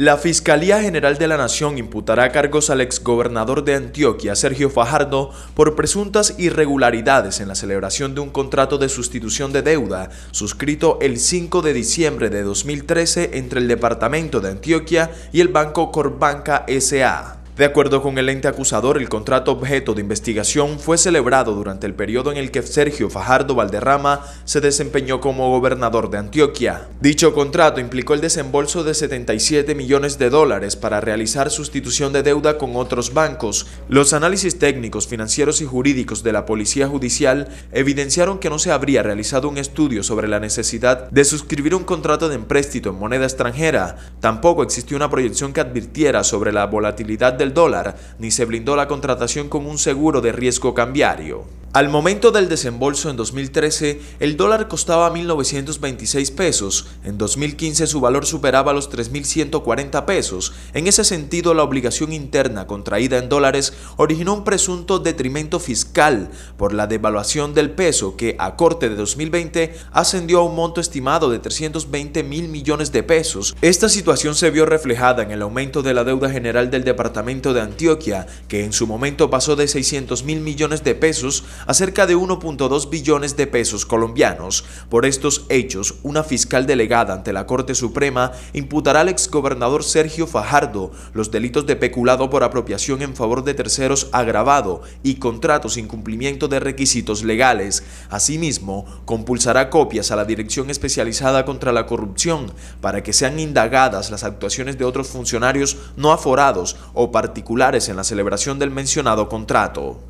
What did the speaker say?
La Fiscalía General de la Nación imputará cargos al exgobernador de Antioquia, Sergio Fajardo, por presuntas irregularidades en la celebración de un contrato de sustitución de deuda suscrito el 5 de diciembre de 2013 entre el Departamento de Antioquia y el Banco Corbanca SA. De acuerdo con el ente acusador, el contrato objeto de investigación fue celebrado durante el periodo en el que Sergio Fajardo Valderrama se desempeñó como gobernador de Antioquia. Dicho contrato implicó el desembolso de 77 millones de dólares para realizar sustitución de deuda con otros bancos. Los análisis técnicos, financieros y jurídicos de la Policía Judicial evidenciaron que no se habría realizado un estudio sobre la necesidad de suscribir un contrato de empréstito en moneda extranjera. Tampoco existió una proyección que advirtiera sobre la volatilidad de dólar, ni se blindó la contratación con un seguro de riesgo cambiario. Al momento del desembolso en 2013, el dólar costaba 1.926 pesos, en 2015 su valor superaba los 3.140 pesos. En ese sentido, la obligación interna contraída en dólares originó un presunto detrimento fiscal por la devaluación del peso que, a corte de 2020, ascendió a un monto estimado de 320 mil millones de pesos. Esta situación se vio reflejada en el aumento de la deuda general del Departamento de Antioquia, que en su momento pasó de 600 mil millones de pesos acerca cerca de 1.2 billones de pesos colombianos. Por estos hechos, una fiscal delegada ante la Corte Suprema imputará al exgobernador Sergio Fajardo los delitos de peculado por apropiación en favor de terceros agravado y contrato sin cumplimiento de requisitos legales. Asimismo, compulsará copias a la Dirección Especializada contra la Corrupción para que sean indagadas las actuaciones de otros funcionarios no aforados o particulares en la celebración del mencionado contrato.